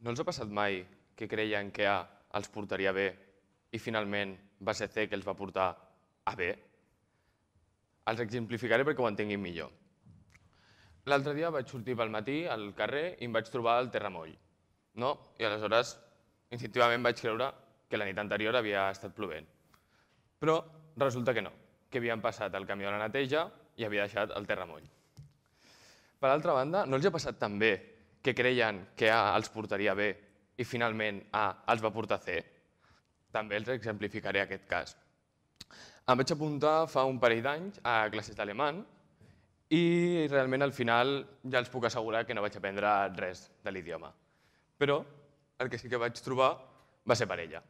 No els ha passat mai que creien que A els portaria bé i finalment va ser C que els va portar a B? Els exemplificaré perquè ho entenguin millor. L'altre dia vaig sortir pel matí al carrer i em vaig trobar al terramoll. No? I aleshores, instintivament vaig creure que la nit anterior havia estat plovent. Però resulta que no, que havien passat el camió de la neteja i havia deixat el terramoll. Per altra banda, no els ha passat també que creien que A els portaria B i finalment A els va portar C? També els exemplificaré aquest cas. Em vaig apuntar fa un parell d'anys a classes d'alemany i realment al final ja els puc assegurar que no vaig aprendre res de l'idioma. Però el que sí que vaig trobar va ser parella.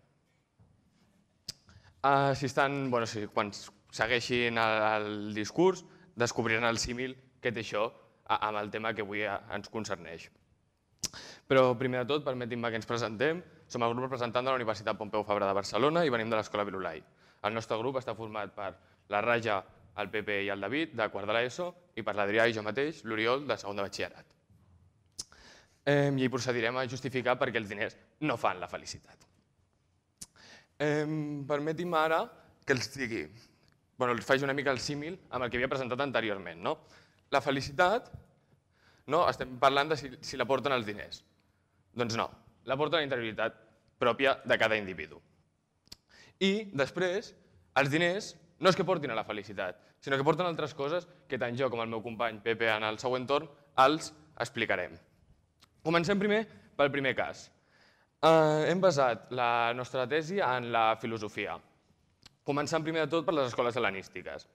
Uh, si estan, bueno, si, quan segueixin el, el discurs, descobriran el símil que té això amb el tema que avui ens concerneix. Però primer de tot, permetin-me que ens presentem. Som el grup representant de la Universitat Pompeu Fabra de Barcelona i venim de l'Escola Virulai. El nostre grup està format per la Raja, el PP i el David, de quart de l'ESO, i per l'Adrià i jo mateix, l'Oriol, de segon de batxillerat. I procedirem a justificar perquè els diners no fan la felicitat. Eh, Permetin-me ara que els digui, bueno, els faig una mica el símil amb el que havia presentat anteriorment. No? La felicitat, no? estem parlant de si, si la porten els diners. Doncs no, la l'aporta la integritat pròpia de cada individu. I després, els diners no és que portin a la felicitat, sinó que porten altres coses que tant jo com el meu company Pepe en el següent torn els explicarem. Comencem primer pel primer cas. Eh, hem basat la nostra tesi en la filosofia, començant primer de tot per les escoles helenístiques,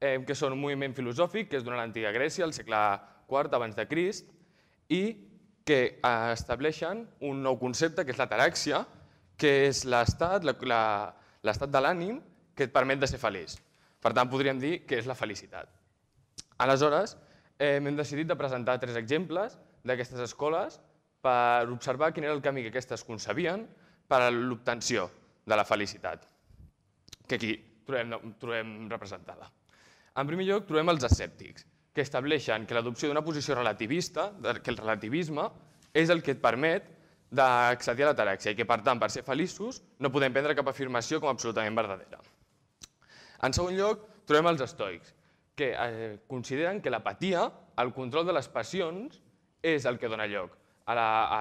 eh, que són un moviment filosòfic que és d'una l'antiga Grècia, al segle IV abans de Crist, i que eh, estableixen un nou concepte, que és la taràxia, que és l'estat l'estat de l'ànim que et permet de ser feliç. Per tant, podríem dir que és la felicitat. Aleshores, eh, hem decidit de presentar tres exemples d'aquestes escoles per observar quin era el camí que aquestes concebien per a l'obtenció de la felicitat, que aquí trobem, trobem representada. En primer lloc, trobem els escèptics, que estableixen que l'adopció d'una posició relativista, que el relativisme és el que et permet d'accedir a l'ataràxia i que, per tant, per ser feliços, no podem prendre cap afirmació com absolutament verdadera. En segon lloc, trobem els estoics, que eh, consideren que l'apatia, el control de les passions, és el que dona lloc a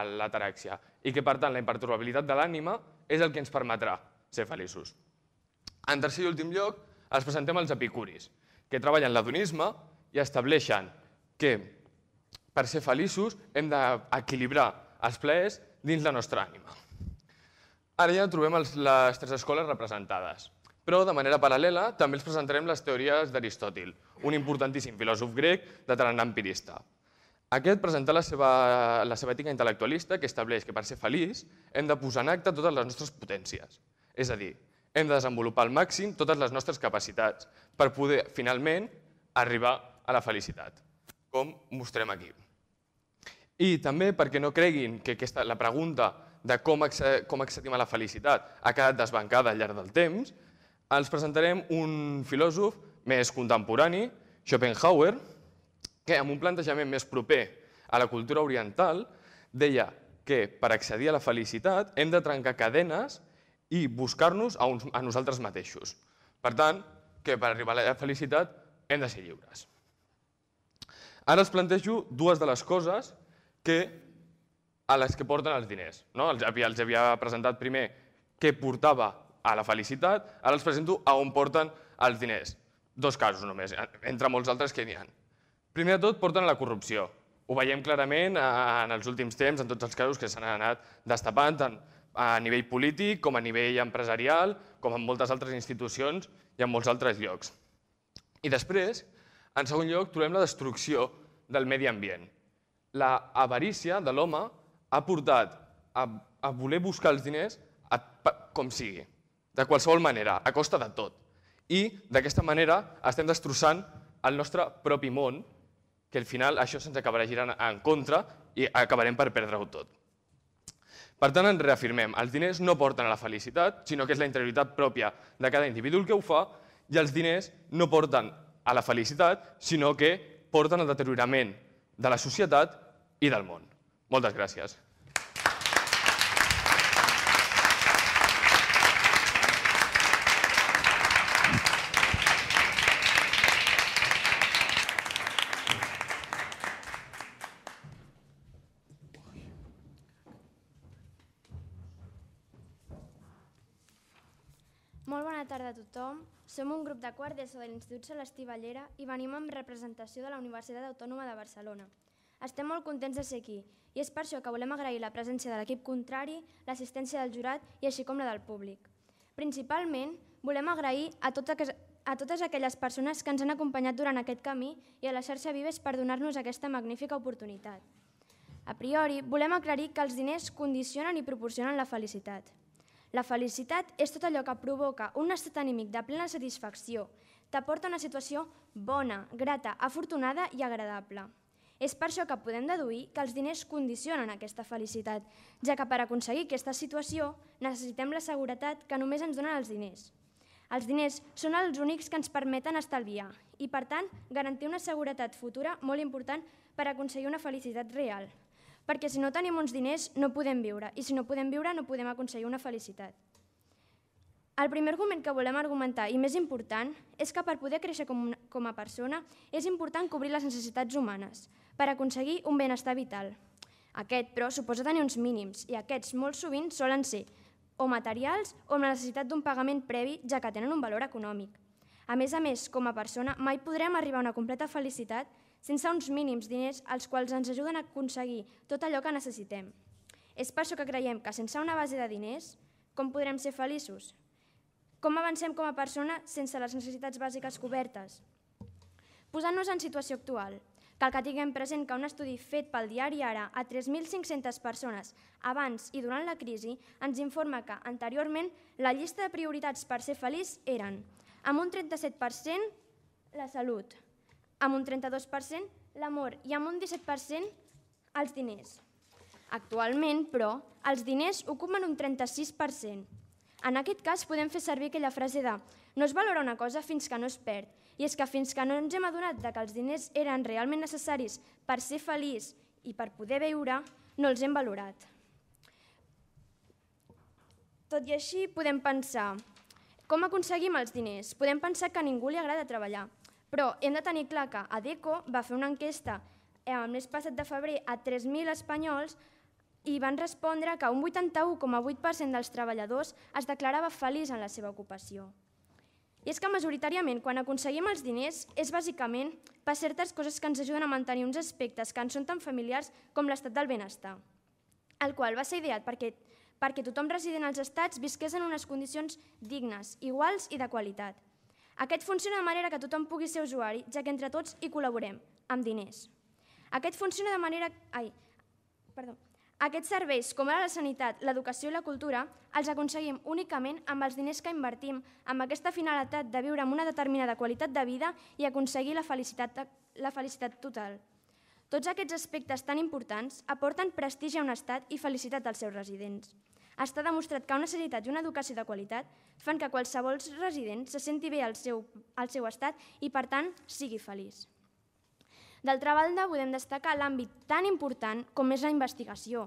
l'ataràxia la, a i que, per tant, la imperturbabilitat de l'ànima és el que ens permetrà ser feliços. En tercer i últim lloc, els presentem els epicuris, que treballen l'adonisme i estableixen que per ser feliços hem d'equilibrar els plaers dins la nostra ànima. Ara ja trobem les tres escoles representades. Però, de manera paral·lela, també els presentarem les teories d'Aristòtil, un importantíssim filòsof grec de tarannà empirista. Aquest presenta la seva, la seva ètica intel·lectualista que estableix que per ser feliç hem de posar en acte totes les nostres potències. És a dir, hem de desenvolupar al màxim totes les nostres capacitats per poder, finalment, arribar a la felicitat, com mostrem aquí. I també perquè no creguin que aquesta, la pregunta de com, com accedim a la felicitat ha quedat desbancada al llarg del temps, els presentarem un filòsof més contemporani, Schopenhauer, que amb un plantejament més proper a la cultura oriental, deia que per accedir a la felicitat hem de trencar cadenes i buscar-nos a, uns, a nosaltres mateixos. Per tant, que per arribar a la felicitat hem de ser lliures. Ara us plantejo dues de les coses que, a les que porten els diners. No? Els, havia, els havia presentat primer què portava a la felicitat, ara els presento a on porten els diners. Dos casos només, entre molts altres que n'hi ha. Primer de tot, porten a la corrupció. Ho veiem clarament eh, en els últims temps, en tots els casos que s'han anat destapant, tant a nivell polític com a nivell empresarial, com en moltes altres institucions i en molts altres llocs. I després, en segon lloc, trobem la destrucció del medi ambient. La avarícia de l'home ha portat a, a voler buscar els diners a, com sigui, de qualsevol manera, a costa de tot. I d'aquesta manera estem destrossant el nostre propi món, que al final això se'ns acabarà girant en contra i acabarem per perdre-ho tot. Per tant, ens reafirmem, els diners no porten a la felicitat, sinó que és la interioritat pròpia de cada individu el que ho fa, i els diners no porten a la felicitat, sinó que porten al deteriorament de la societat i del món. Moltes gràcies. Som un grup de quart d'ESO de l'Institut Celestí Ballera i venim amb representació de la Universitat Autònoma de Barcelona. Estem molt contents de ser aquí i és per això que volem agrair la presència de l'equip contrari, l'assistència del jurat i així com la del públic. Principalment, volem agrair a totes, a totes aquelles persones que ens han acompanyat durant aquest camí i a la xarxa Vives per donar-nos aquesta magnífica oportunitat. A priori, volem aclarir que els diners condicionen i proporcionen la felicitat. La felicitat és tot allò que provoca un estat anímic de plena satisfacció, t'aporta una situació bona, grata, afortunada i agradable. És per això que podem deduir que els diners condicionen aquesta felicitat, ja que per aconseguir aquesta situació necessitem la seguretat que només ens donen els diners. Els diners són els únics que ens permeten estalviar i, per tant, garantir una seguretat futura molt important per aconseguir una felicitat real perquè si no tenim uns diners no podem viure i si no podem viure no podem aconseguir una felicitat. El primer argument que volem argumentar i més important és que per poder créixer com, una, com a persona és important cobrir les necessitats humanes per aconseguir un benestar vital. Aquest, però, suposa tenir uns mínims i aquests molt sovint solen ser o materials o amb la necessitat d'un pagament previ ja que tenen un valor econòmic. A més a més, com a persona, mai podrem arribar a una completa felicitat sense uns mínims diners els quals ens ajuden a aconseguir tot allò que necessitem. És per això que creiem que sense una base de diners, com podrem ser feliços? Com avancem com a persona sense les necessitats bàsiques cobertes? Posant-nos en situació actual, Cal que tinguem present que un estudi fet pel diari Ara a 3.500 persones abans i durant la crisi ens informa que, anteriorment, la llista de prioritats per ser feliç eren amb un 37% la salut, amb un 32% l'amor i amb un 17% els diners. Actualment, però, els diners ocupen un 36%. En aquest cas, podem fer servir aquella frase de no es valora una cosa fins que no es perd. I és que fins que no ens hem adonat de que els diners eren realment necessaris per ser feliç i per poder viure, no els hem valorat. Tot i així, podem pensar com aconseguim els diners? Podem pensar que a ningú li agrada treballar, però hem de tenir clar que ADECO va fer una enquesta eh, el mes passat de febrer a 3.000 espanyols i van respondre que un 81,8% dels treballadors es declarava feliç en la seva ocupació. I és que majoritàriament, quan aconseguim els diners, és bàsicament per certes coses que ens ajuden a mantenir uns aspectes que ens són tan familiars com l'estat del benestar, el qual va ser ideat perquè perquè tothom resident als estats visqués en unes condicions dignes, iguals i de qualitat. Aquest funciona de manera que tothom pugui ser usuari, ja que entre tots hi col·laborem, amb diners. Aquest funciona de manera... Ai, perdó. Aquests serveis, com ara la sanitat, l'educació i la cultura, els aconseguim únicament amb els diners que invertim, amb aquesta finalitat de viure amb una determinada qualitat de vida i aconseguir la felicitat, la felicitat total. Tots aquests aspectes tan importants aporten prestigi a un estat i felicitat als seus residents. Està demostrat que una sanitat i una educació de qualitat fan que qualsevol resident se senti bé al seu, al seu estat i, per tant, sigui feliç. D'altra banda, podem destacar l'àmbit tan important com és la investigació,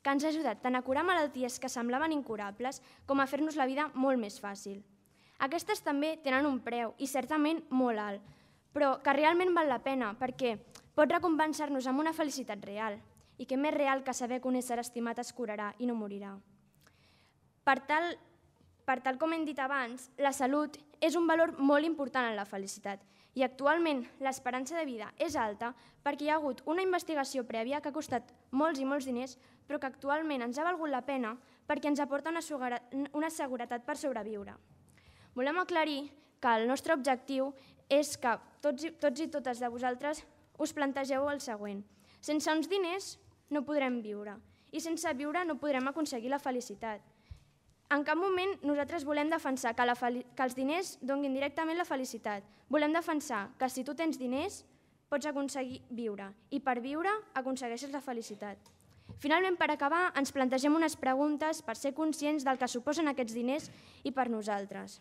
que ens ha ajudat tant a curar malalties que semblaven incurables com a fer-nos la vida molt més fàcil. Aquestes també tenen un preu, i certament molt alt, però que realment val la pena perquè pot recompensar-nos amb una felicitat real i que més real que saber que un ésser estimat es curarà i no morirà. Per tal, per tal com hem dit abans, la salut és un valor molt important en la felicitat i actualment l'esperança de vida és alta perquè hi ha hagut una investigació prèvia que ha costat molts i molts diners però que actualment ens ha valgut la pena perquè ens aporta una, una seguretat per sobreviure. Volem aclarir que el nostre objectiu és que tots i, tots i totes de vosaltres us plantegeu el següent. Sense uns diners no podrem viure i sense viure no podrem aconseguir la felicitat. En cap moment nosaltres volem defensar que, la que els diners donguin directament la felicitat. Volem defensar que si tu tens diners pots aconseguir viure i per viure aconsegueixes la felicitat. Finalment, per acabar, ens plantegem unes preguntes per ser conscients del que suposen aquests diners i per nosaltres.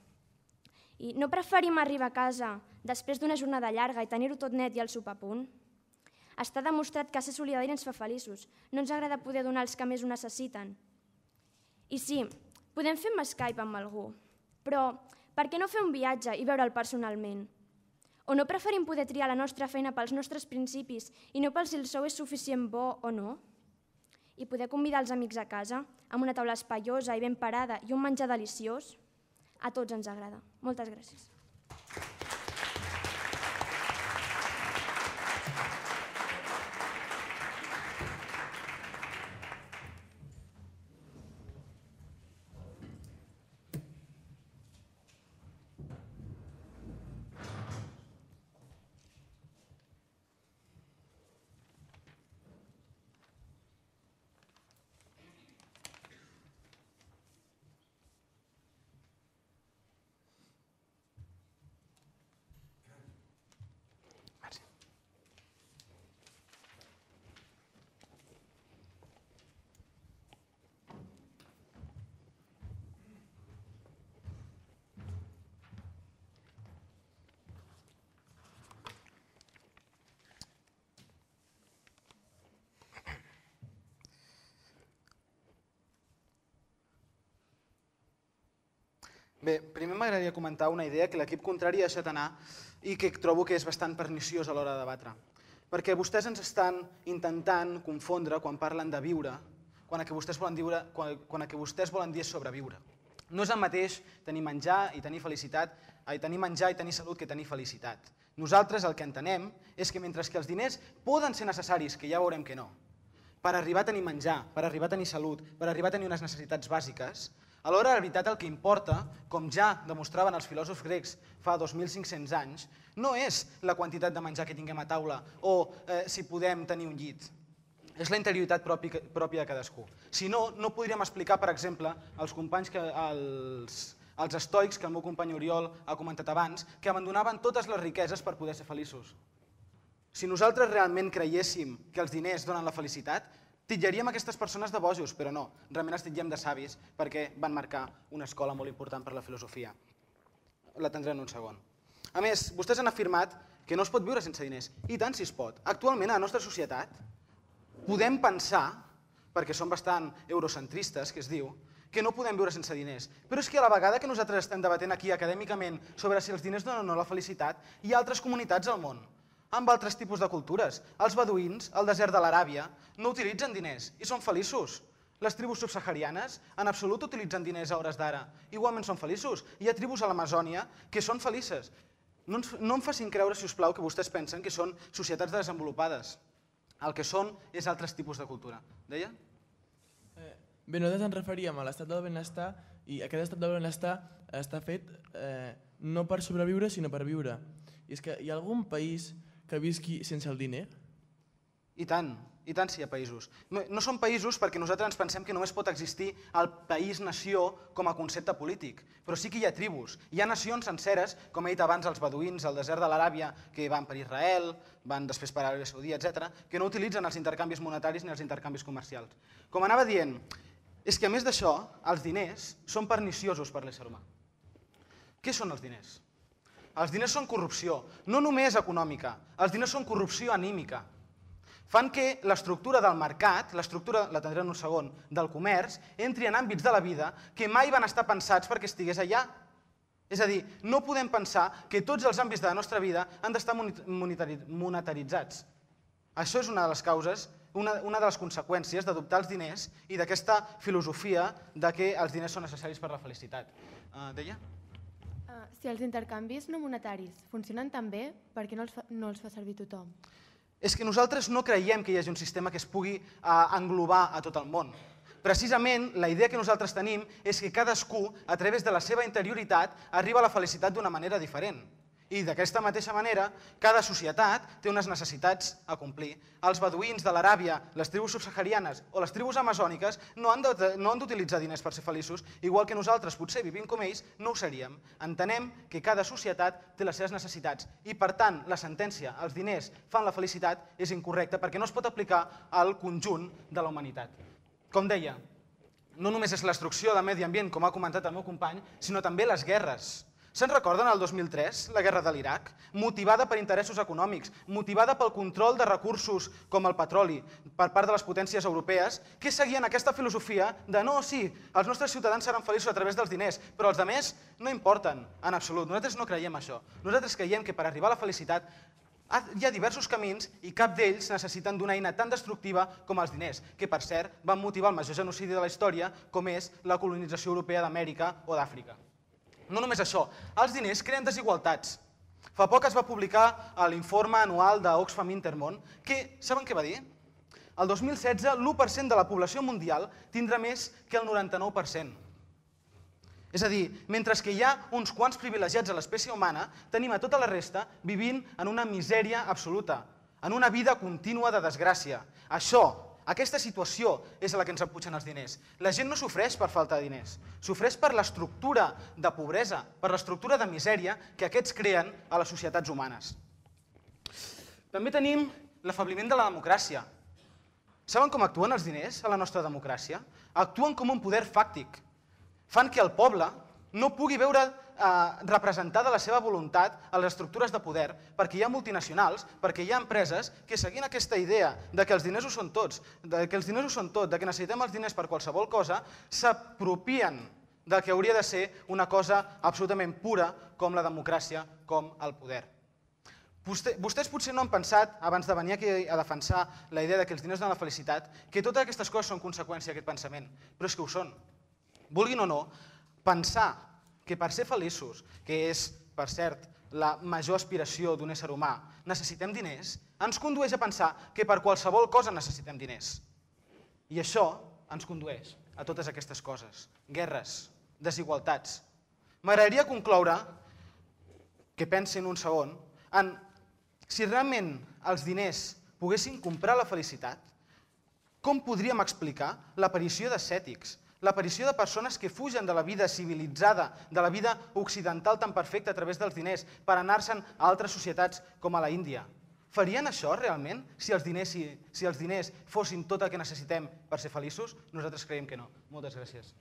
I no preferim arribar a casa després d'una jornada llarga i tenir-ho tot net i el sopar a punt? Està demostrat que ser solidari ens fa feliços. No ens agrada poder donar els que més ho necessiten. I sí, Podem fer amb Skype amb algú, però per què no fer un viatge i veure'l personalment? O no preferim poder triar la nostra feina pels nostres principis i no pel si el sou és suficient bo o no? I poder convidar els amics a casa, amb una taula espaiosa i ben parada i un menjar deliciós? A tots ens agrada. Moltes gràcies. Bé, primer m'agradaria comentar una idea que l'equip contrari ha deixat anar i que trobo que és bastant perniciós a l'hora de debatre. Perquè vostès ens estan intentant confondre quan parlen de viure, quan el que vostès volen, viure, quan, quan el que vostès volen dir és sobreviure. No és el mateix tenir menjar i tenir felicitat, i tenir menjar i tenir salut que tenir felicitat. Nosaltres el que entenem és que mentre que els diners poden ser necessaris, que ja veurem que no, per arribar a tenir menjar, per arribar a tenir salut, per arribar a tenir unes necessitats bàsiques, Alhora, la veritat el que importa, com ja demostraven els filòsofs grecs fa 2.500 anys, no és la quantitat de menjar que tinguem a taula o eh, si podem tenir un llit. És la interioritat propi, pròpia de cadascú. Si no, no podríem explicar, per exemple, als companys que els, els estoics que el meu company Oriol ha comentat abans, que abandonaven totes les riqueses per poder ser feliços. Si nosaltres realment creiéssim que els diners donen la felicitat, Titllaríem aquestes persones de bojos, però no, realment els titllem de savis perquè van marcar una escola molt important per la filosofia. La tindré en un segon. A més, vostès han afirmat que no es pot viure sense diners. I tant si es pot. Actualment, a la nostra societat, podem pensar, perquè som bastant eurocentristes, que es diu, que no podem viure sense diners. Però és que a la vegada que nosaltres estem debatent aquí acadèmicament sobre si els diners donen o no la felicitat, hi ha altres comunitats al món amb altres tipus de cultures. Els beduïns, al desert de l'Aràbia, no utilitzen diners i són feliços. Les tribus subsaharianes en absolut utilitzen diners a hores d'ara. Igualment són feliços. Hi ha tribus a l'Amazònia que són felices. No, ens, no em facin creure, si us plau, que vostès pensen que són societats desenvolupades. El que són és altres tipus de cultura. Deia? Eh, bé, nosaltres ens referíem a l'estat del benestar i aquest estat del benestar eh, està fet eh, no per sobreviure, sinó per viure. I és que hi ha algun país que visqui sense el diner? I tant, i tant si hi ha països. No, no són països perquè nosaltres ens pensem que només pot existir el país-nació com a concepte polític, però sí que hi ha tribus, hi ha nacions senceres, com he dit abans, els beduïns, el desert de l'Aràbia, que van per Israel, van després per Aràbia Saudí, etc., que no utilitzen els intercanvis monetaris ni els intercanvis comercials. Com anava dient, és que a més d'això, els diners són perniciosos per l'ésser humà. Què són els diners? Els diners són corrupció, no només econòmica, els diners són corrupció anímica. Fan que l'estructura del mercat, l'estructura, la tindré en un segon, del comerç, entri en àmbits de la vida que mai van estar pensats perquè estigués allà. És a dir, no podem pensar que tots els àmbits de la nostra vida han d'estar monetaritzats. Això és una de les causes una, una de les conseqüències d'adoptar els diners i d'aquesta filosofia de que els diners són necessaris per la felicitat. Uh, deia? Eh, si els intercanvis no monetaris funcionen tan bé, per què no els fa, no els fa servir tothom? És que nosaltres no creiem que hi hagi un sistema que es pugui eh, englobar a tot el món. Precisament, la idea que nosaltres tenim és que cadascú, a través de la seva interioritat, arriba a la felicitat d'una manera diferent. I d'aquesta mateixa manera, cada societat té unes necessitats a complir. Els beduïns de l'Aràbia, les tribus subsaharianes o les tribus amazòniques no han d'utilitzar diners per ser feliços, igual que nosaltres, potser vivint com ells, no ho seríem. Entenem que cada societat té les seves necessitats i, per tant, la sentència, els diners fan la felicitat, és incorrecta perquè no es pot aplicar al conjunt de la humanitat. Com deia, no només és l'extrucció de medi ambient, com ha comentat el meu company, sinó també les guerres Se'n recorden el 2003, la guerra de l'Iraq? Motivada per interessos econòmics, motivada pel control de recursos com el petroli per part de les potències europees, que seguien aquesta filosofia de no, sí, els nostres ciutadans seran feliços a través dels diners, però els altres no importen en absolut. Nosaltres no creiem això. Nosaltres creiem que per arribar a la felicitat hi ha diversos camins i cap d'ells necessiten d'una eina tan destructiva com els diners, que per cert van motivar el major genocidi de la història com és la colonització europea d'Amèrica o d'Àfrica. No només això, els diners creen desigualtats. Fa poc es va publicar l'informe anual d'Oxfam Intermón, que, saben què va dir? El 2016, l'1% de la població mundial tindrà més que el 99%. És a dir, mentre que hi ha uns quants privilegiats a l'espècie humana, tenim a tota la resta vivint en una misèria absoluta, en una vida contínua de desgràcia. Això aquesta situació és a la que ens empuixen els diners. La gent no sofreix per falta de diners, sofreix per l'estructura de pobresa, per l'estructura de misèria que aquests creen a les societats humanes. També tenim l'afabliment de la democràcia. Saben com actuen els diners a la nostra democràcia? Actuen com un poder fàctic. Fan que el poble no pugui veure Eh, representada la seva voluntat a les estructures de poder, perquè hi ha multinacionals, perquè hi ha empreses que seguint aquesta idea de que els diners ho són tots, de que els diners ho són tot, de que necessitem els diners per qualsevol cosa, s'apropien del que hauria de ser una cosa absolutament pura com la democràcia, com el poder. Vostès potser no han pensat, abans de venir aquí a defensar la idea de que els diners donen la felicitat, que totes aquestes coses són conseqüència d'aquest pensament, però és que ho són. Vulguin o no, pensar que per ser feliços, que és, per cert, la major aspiració d'un ésser humà, necessitem diners, ens condueix a pensar que per qualsevol cosa necessitem diners. I això ens condueix a totes aquestes coses. Guerres, desigualtats. M'agradaria concloure, que pensin un segon, en si realment els diners poguessin comprar la felicitat, com podríem explicar l'aparició d'ascètics, l'aparició de persones que fugen de la vida civilitzada, de la vida occidental tan perfecta a través dels diners, per anar-se'n a altres societats com a la Índia. Farien això realment si els, diners, si, si els diners fossin tot el que necessitem per ser feliços? Nosaltres creiem que no. Moltes gràcies.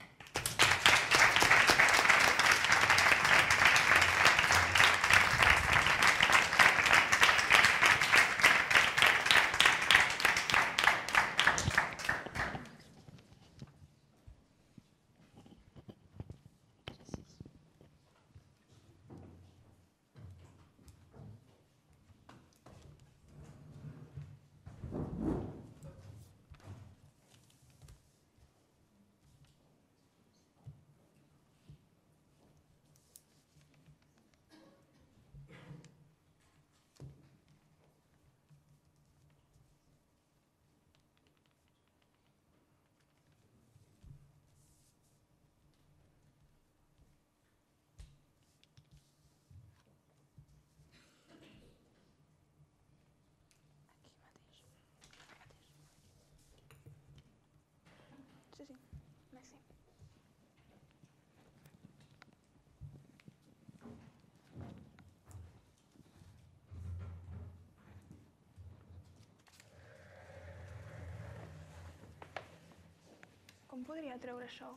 Com podria treure això?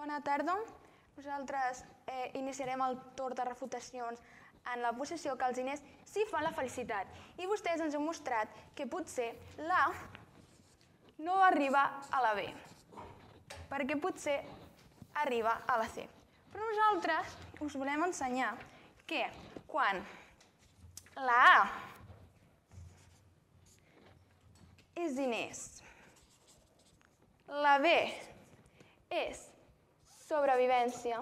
Bona tarda. Nosaltres eh, iniciarem el torn de refutacions en la posició que els diners sí fan la felicitat. I vostès ens han mostrat que potser la no arriba a la B, perquè potser arriba a la C. Però nosaltres us volem ensenyar que quan la A és diners, la B és Sobrevivència.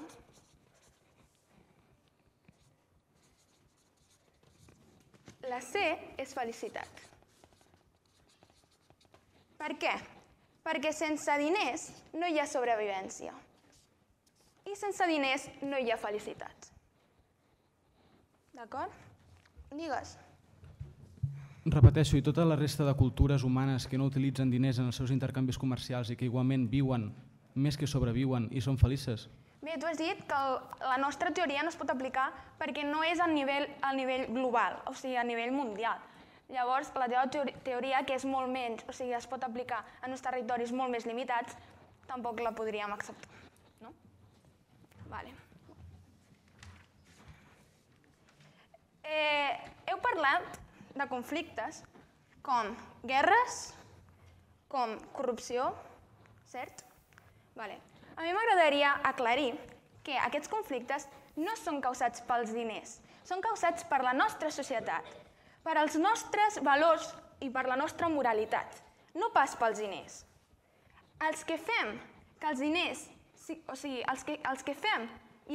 La C és felicitat. Per què? Perquè sense diners no hi ha sobrevivència. I sense diners no hi ha felicitat. D'acord? Digues. Repeteixo, i tota la resta de cultures humanes que no utilitzen diners en els seus intercanvis comercials i que igualment viuen més que sobreviuen i són felices. Bé, tu has dit que la nostra teoria no es pot aplicar perquè no és a nivell, al nivell global, o sigui, a nivell mundial. Llavors, la teva teoria, que és molt menys, o sigui, es pot aplicar en uns territoris molt més limitats, tampoc la podríem acceptar, no? Vale. Eh, heu parlat de conflictes com guerres, com corrupció, cert? Vale. A mi m'agradaria aclarir que aquests conflictes no són causats pels diners, són causats per la nostra societat, per als nostres valors i per la nostra moralitat, no pas pels diners. Els que fem que els diners, o sigui, els que, els que fem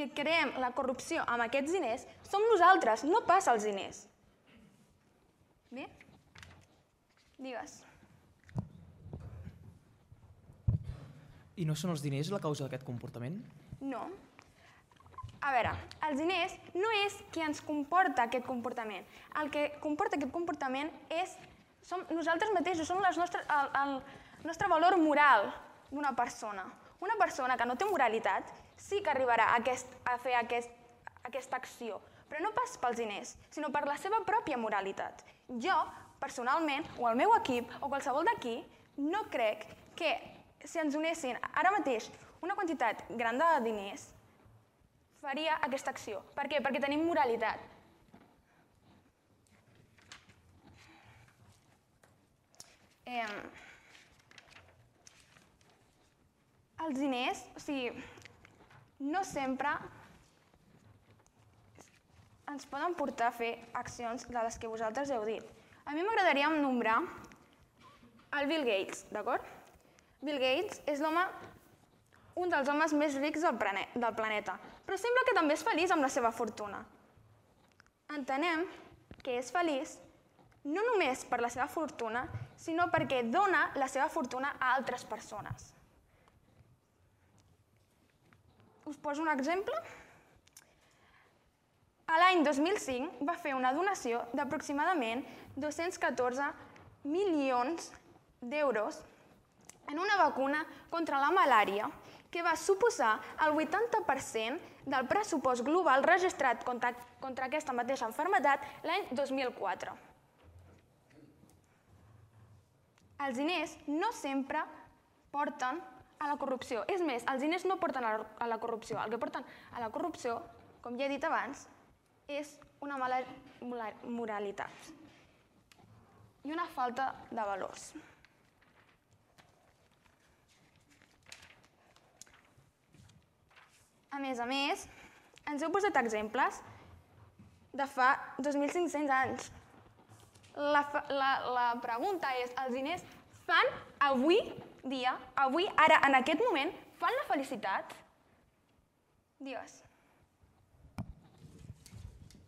i creem la corrupció amb aquests diners som nosaltres, no pas els diners. Bé? Digues. I no són els diners la causa d'aquest comportament? No. A veure, els diners no és qui ens comporta aquest comportament. El que comporta aquest comportament és som nosaltres mateixos, som les nostres, el, el nostre valor moral d'una persona. Una persona que no té moralitat sí que arribarà a, aquest, a fer aquest, aquesta acció, però no pas pels diners, sinó per la seva pròpia moralitat. Jo, personalment, o el meu equip, o qualsevol d'aquí, no crec que si ens donessin ara mateix una quantitat gran de diners, faria aquesta acció. Per què? Perquè tenim moralitat. Eh, els diners, o sigui, no sempre ens poden portar a fer accions de les que vosaltres heu dit. A mi m'agradaria nombrar el Bill Gates, d'acord? Bill Gates és l'home un dels homes més rics del, del planeta, però sembla que també és feliç amb la seva fortuna. Entenem que és feliç no només per la seva fortuna, sinó perquè dona la seva fortuna a altres persones. Us poso un exemple. A l'any 2005 va fer una donació d'aproximadament 214 milions d'euros en una vacuna contra la malària que va suposar el 80% del pressupost global registrat contra, contra aquesta mateixa enfermedad l'any 2004. Els diners no sempre porten a la corrupció. És més, els diners no porten a la corrupció. El que porten a la corrupció, com ja he dit abans, és una mala moralitat i una falta de valors. A més a més, ens heu posat exemples de fa 2.500 anys. La, la, la pregunta és, els diners fan avui dia, avui, ara, en aquest moment, fan la felicitat? Dios.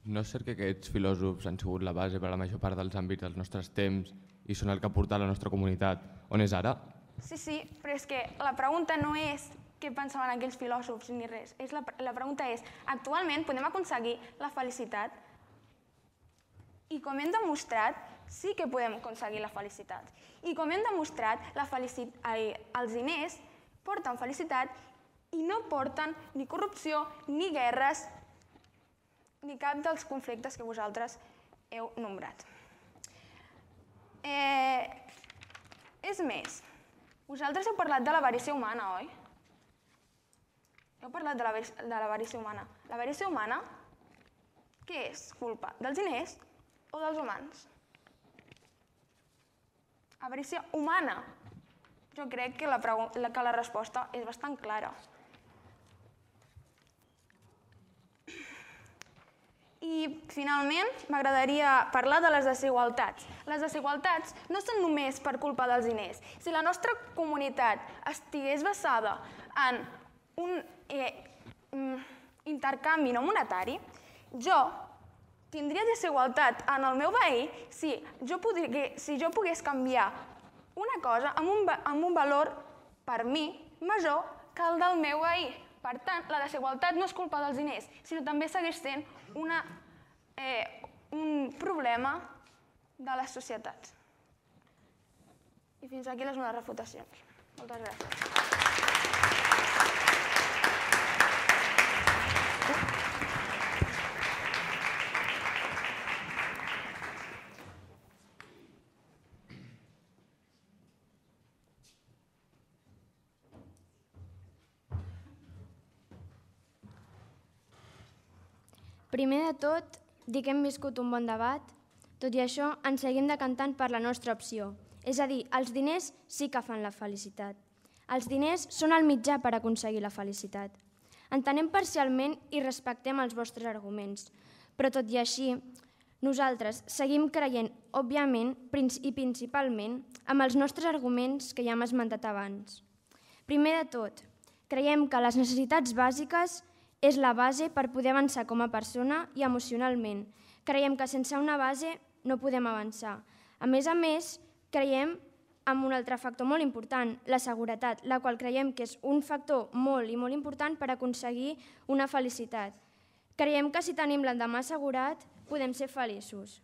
No és cert que aquests filòsofs han sigut la base per a la major part dels àmbits dels nostres temps i són el que ha a la nostra comunitat. On és ara? Sí, sí, però és que la pregunta no és què pensaven aquells filòsofs ni res. És la, la pregunta és, actualment podem aconseguir la felicitat? I com hem demostrat, sí que podem aconseguir la felicitat. I com hem demostrat, la felicit ai, els diners porten felicitat i no porten ni corrupció, ni guerres, ni cap dels conflictes que vosaltres heu nombrat. Eh, és més, vosaltres heu parlat de l'avarícia humana, oi? Heu parlat de l'avarícia humana. L'avarícia humana, què és culpa? Dels diners o dels humans? Avarícia humana. Jo crec que la, la, que la resposta és bastant clara. I, finalment, m'agradaria parlar de les desigualtats. Les desigualtats no són només per culpa dels diners. Si la nostra comunitat estigués basada en un, eh, mm, intercanvi no monetari, jo tindria desigualtat en el meu veí si jo, podria, si jo pogués canviar una cosa amb un, amb un valor per mi major que el del meu veí. Per tant, la desigualtat no és culpa dels diners, sinó també segueix sent una, eh, un problema de les societats. I fins aquí les meves refutacions. Moltes gràcies. Primer de tot, dir que hem viscut un bon debat, tot i això ens seguim decantant per la nostra opció. És a dir, els diners sí que fan la felicitat. Els diners són el mitjà per aconseguir la felicitat. Entenem parcialment i respectem els vostres arguments, però tot i així, nosaltres seguim creient, òbviament i principalment, amb els nostres arguments que ja hem esmentat abans. Primer de tot, creiem que les necessitats bàsiques és la base per poder avançar com a persona i emocionalment. Creiem que sense una base no podem avançar. A més a més, creiem en un altre factor molt important, la seguretat, la qual creiem que és un factor molt i molt important per aconseguir una felicitat. Creiem que si tenim l'endemà assegurat, podem ser feliços.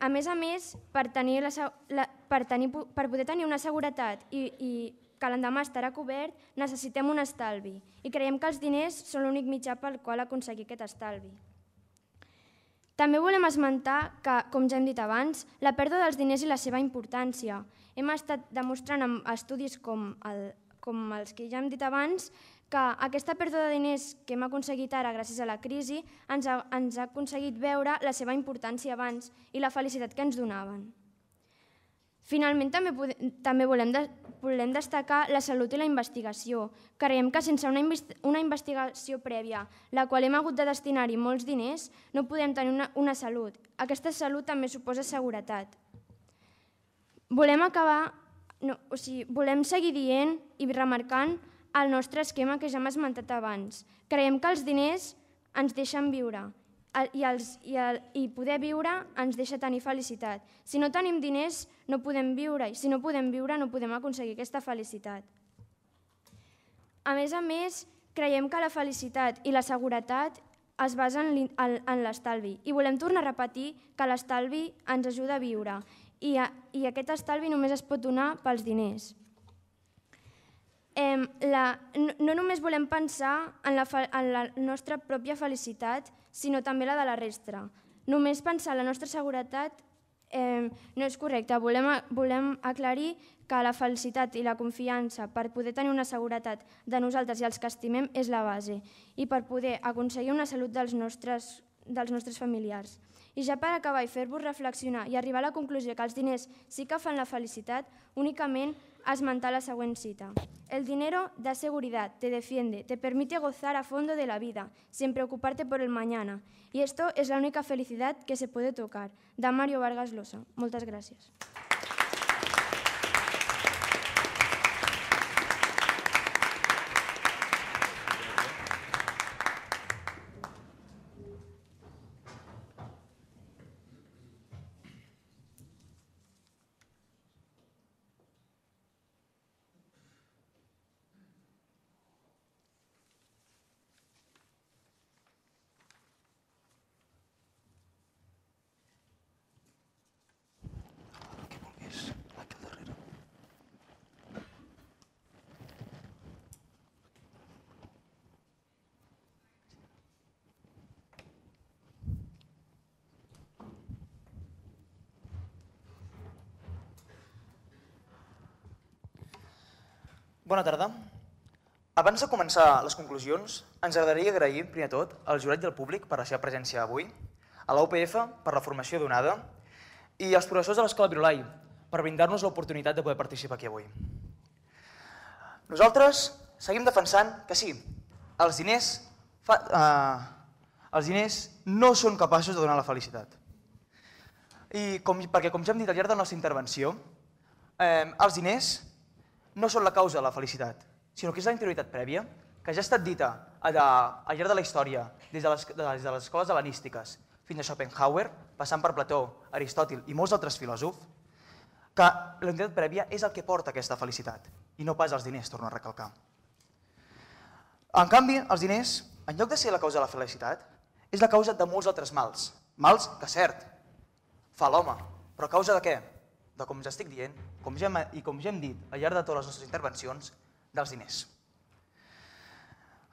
A més a més, per, tenir la, la, per, tenir, per poder tenir una seguretat i, i que l'endemà estarà cobert, necessitem un estalvi i creiem que els diners són l'únic mitjà pel qual aconseguir aquest estalvi. També volem esmentar que, com ja hem dit abans, la pèrdua dels diners i la seva importància. Hem estat demostrant amb estudis com, el, com els que ja hem dit abans que aquesta pèrdua de diners que hem aconseguit ara gràcies a la crisi ens ha, ens ha aconseguit veure la seva importància abans i la felicitat que ens donaven. Finalment, també, també volem, de, volem destacar la salut i la investigació. Creiem que sense una, una investigació prèvia, la qual hem hagut de destinar-hi molts diners, no podem tenir una, una salut. Aquesta salut també suposa seguretat. Volem acabar, no, o sigui, volem seguir dient i remarcant el nostre esquema que ja hem esmentat abans. Creiem que els diners ens deixen viure, i, els, i, el, i poder viure ens deixa tenir felicitat. Si no tenim diners, no podem viure, i si no podem viure, no podem aconseguir aquesta felicitat. A més a més, creiem que la felicitat i la seguretat es basen en l'estalvi i volem tornar a repetir que l'estalvi ens ajuda a viure i, a, i aquest estalvi només es pot donar pels diners. Eh, la, no, no només volem pensar en la, en la nostra pròpia felicitat, sinó també la de la resta. Només pensar en la nostra seguretat eh, no és correcte. Volem, volem aclarir que la felicitat i la confiança per poder tenir una seguretat de nosaltres i els que estimem és la base i per poder aconseguir una salut dels nostres, dels nostres familiars. I ja per acabar i fer-vos reflexionar i arribar a la conclusió que els diners sí que fan la felicitat, únicament esmentar la següent cita. El dinero da seguridad, te defiende, te permite gozar a fondo de la vida, sin preocuparte por el mañana. Y esto es la única felicidad que se puede tocar. Da Mario Vargas Llosa. Moltes gràcies. Bona tarda. Abans de començar les conclusions, ens agradaria agrair, primer tot, al jurat i al públic per la seva presència avui, a la UPF per la formació donada i als professors de l'Escola Virolai per brindar-nos l'oportunitat de poder participar aquí avui. Nosaltres seguim defensant que sí, els diners, fa, eh, els diners no són capaços de donar la felicitat. I com, perquè, com ja hem dit al llarg de la nostra intervenció, eh, els diners no són la causa de la felicitat, sinó que és la interioritat prèvia, que ja ha estat dita de, al llarg de la història, des de les, des de les escoles helenístiques fins a Schopenhauer, passant per Plató, Aristòtil i molts altres filòsofs, que la identitat prèvia és el que porta aquesta felicitat i no pas els diners, torno a recalcar. En canvi, els diners, en lloc de ser la causa de la felicitat, és la causa de molts altres mals. Mals que, cert, fa l'home, però a causa de què? De com ja estic dient, com ja hem, i com ja hem dit al llarg de totes les nostres intervencions, dels diners.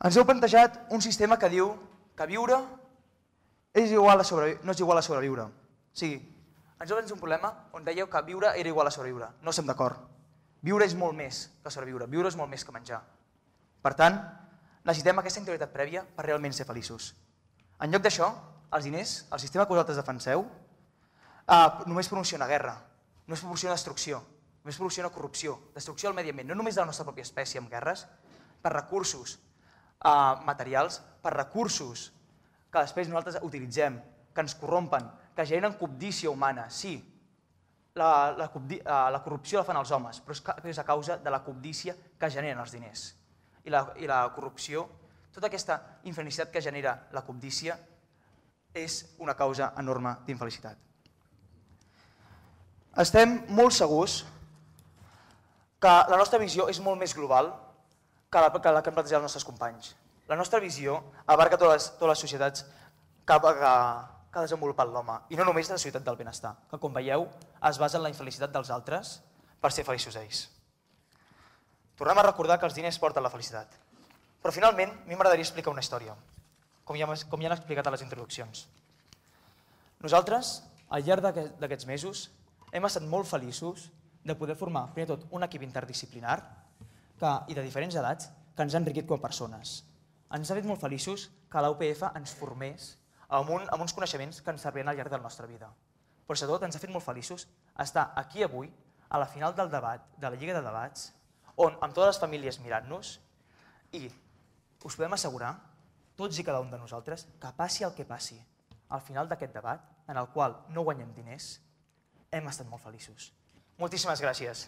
Ens heu plantejat un sistema que diu que viure és igual a no és igual a sobreviure. O sigui, ens heu un problema on dèieu que viure era igual a sobreviure. No estem d'acord. Viure és molt més que sobreviure. Viure és molt més que menjar. Per tant, necessitem aquesta integritat prèvia per realment ser feliços. En lloc d'això, els diners, el sistema que vosaltres defenseu, eh, només promociona guerra, només promociona destrucció, Només soluciona corrupció, destrucció del medi ambient, no només de la nostra pròpia espècie amb guerres, per recursos eh, materials, per recursos que després nosaltres utilitzem, que ens corrompen, que generen cobdícia humana, sí. La, la, cobdi, eh, la corrupció la fan els homes, però és, és a causa de la cobdícia que generen els diners. I la, i la corrupció, tota aquesta infelicitat que genera la cobdícia, és una causa enorme d'infelicitat. Estem molt segurs que la nostra visió és molt més global que la que, la que han plantejat els nostres companys. La nostra visió abarca totes les, totes les societats que, que, que ha desenvolupat l'home, i no només la societat del benestar, que com veieu es basa en la infelicitat dels altres per ser feliços ells. Tornem a recordar que els diners porten la felicitat. Però finalment, a mi m'agradaria explicar una història, com ja, com ja han explicat a les introduccions. Nosaltres, al llarg d'aquests mesos, hem estat molt feliços de poder formar, primer tot, un equip interdisciplinar que, i de diferents edats que ens ha enriquit com a persones. Ens ha fet molt feliços que la UPF ens formés amb, un, amb uns coneixements que ens servien al llarg de la nostra vida. Però sobretot ens ha fet molt feliços estar aquí avui, a la final del debat, de la Lliga de Debats, on amb totes les famílies mirant-nos i us podem assegurar, tots i cada un de nosaltres, que passi el que passi, al final d'aquest debat, en el qual no guanyem diners, hem estat molt feliços. Moltíssimes gràcies.